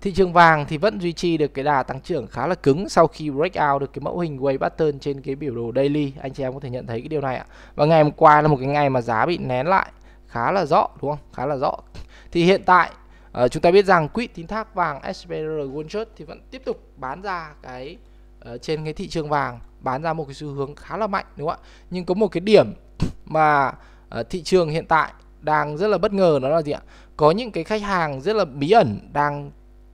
Thị trường vàng thì vẫn duy trì được cái đà tăng trưởng khá là cứng sau khi break out được cái mẫu hình wave pattern trên cái biểu đồ daily. Anh chị em có thể nhận thấy cái điều này ạ. Và ngày hôm qua là một cái ngày mà giá bị nén lại khá là rõ đúng không? Khá là rõ. Thì hiện tại uh, chúng ta biết rằng quỹ tín thác vàng SPR Gold trust thì vẫn tiếp tục bán ra cái uh, trên cái thị trường vàng bán ra một cái xu hướng khá là mạnh đúng không ạ? Nhưng có một cái điểm mà uh, thị trường hiện tại đang rất là bất ngờ đó là gì ạ? Có những cái khách hàng rất là bí ẩn đang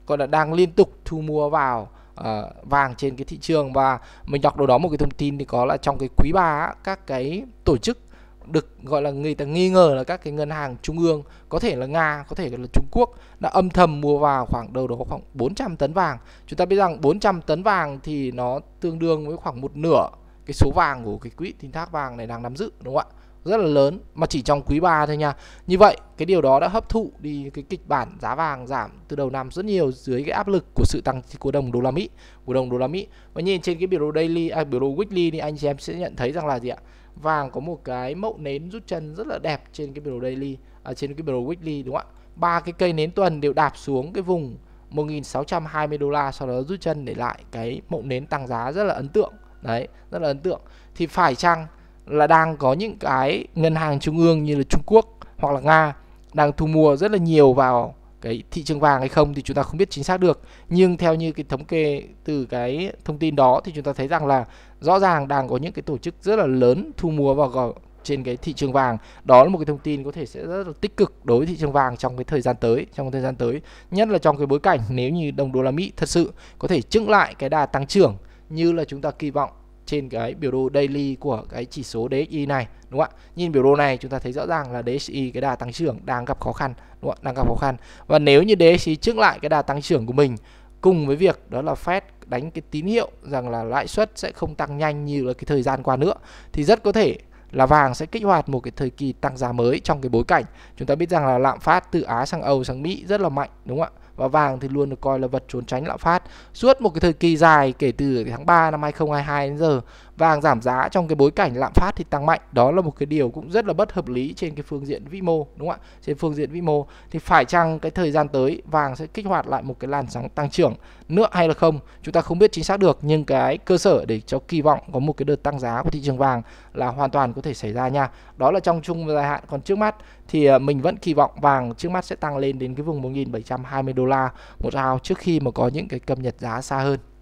gọi là đang liên tục thu mua vào uh, vàng trên cái thị trường và mình đọc đâu đó một cái thông tin thì có là trong cái quý 3 các cái tổ chức được gọi là người ta nghi ngờ là các cái ngân hàng trung ương có thể là Nga, có thể là Trung Quốc đã âm thầm mua vào khoảng đâu đó khoảng 400 tấn vàng. Chúng ta biết rằng 400 tấn vàng thì nó tương đương với khoảng một nửa cái số vàng của cái quỹ tín thác vàng này đang nắm giữ đúng không ạ rất là lớn mà chỉ trong quý 3 thôi nha như vậy cái điều đó đã hấp thụ đi cái kịch bản giá vàng giảm từ đầu năm rất nhiều dưới cái áp lực của sự tăng của đồng đô la Mỹ của đồng đô la Mỹ và nhìn trên cái biểu đồ daily à, biểu đồ weekly thì anh chị em sẽ nhận thấy rằng là gì ạ vàng có một cái mẫu nến rút chân rất là đẹp trên cái biểu đồ daily à, trên cái biểu đồ weekly đúng không ạ ba cái cây nến tuần đều đạp xuống cái vùng 1.620 đô la sau đó rút chân để lại cái mẫu nến tăng giá rất là ấn tượng đấy rất là ấn tượng thì phải chăng là đang có những cái ngân hàng trung ương như là Trung Quốc hoặc là Nga đang thu mua rất là nhiều vào cái thị trường vàng hay không thì chúng ta không biết chính xác được nhưng theo như cái thống kê từ cái thông tin đó thì chúng ta thấy rằng là rõ ràng đang có những cái tổ chức rất là lớn thu mua vào trên cái thị trường vàng đó là một cái thông tin có thể sẽ rất là tích cực đối với thị trường vàng trong cái thời gian tới trong thời gian tới nhất là trong cái bối cảnh nếu như đồng đô la mỹ thật sự có thể chững lại cái đà tăng trưởng như là chúng ta kỳ vọng trên cái biểu đồ daily của cái chỉ số DXY này đúng không ạ? Nhìn biểu đồ này chúng ta thấy rõ ràng là DXY cái đà tăng trưởng đang gặp khó khăn đúng không ạ? Đang gặp khó khăn. Và nếu như DXY trước lại cái đà tăng trưởng của mình cùng với việc đó là Fed đánh cái tín hiệu rằng là lãi suất sẽ không tăng nhanh như là cái thời gian qua nữa thì rất có thể là vàng sẽ kích hoạt một cái thời kỳ tăng giá mới trong cái bối cảnh chúng ta biết rằng là lạm phát từ Á sang Âu sang Mỹ rất là mạnh đúng không ạ? và vàng thì luôn được coi là vật trốn tránh lạm phát. Suốt một cái thời kỳ dài kể từ tháng 3 năm 2022 đến giờ, vàng giảm giá trong cái bối cảnh lạm phát thì tăng mạnh. Đó là một cái điều cũng rất là bất hợp lý trên cái phương diện vĩ mô đúng không ạ? Trên phương diện vĩ mô thì phải chăng cái thời gian tới vàng sẽ kích hoạt lại một cái làn sóng tăng trưởng nữa hay là không? Chúng ta không biết chính xác được nhưng cái cơ sở để cho kỳ vọng có một cái đợt tăng giá của thị trường vàng là hoàn toàn có thể xảy ra nha đó là trong chung dài hạn còn trước mắt thì à, mình vẫn kỳ vọng vàng trước mắt sẽ tăng lên đến cái vùng 1.720 đô la một ao trước khi mà có những cái cập nhật giá xa hơn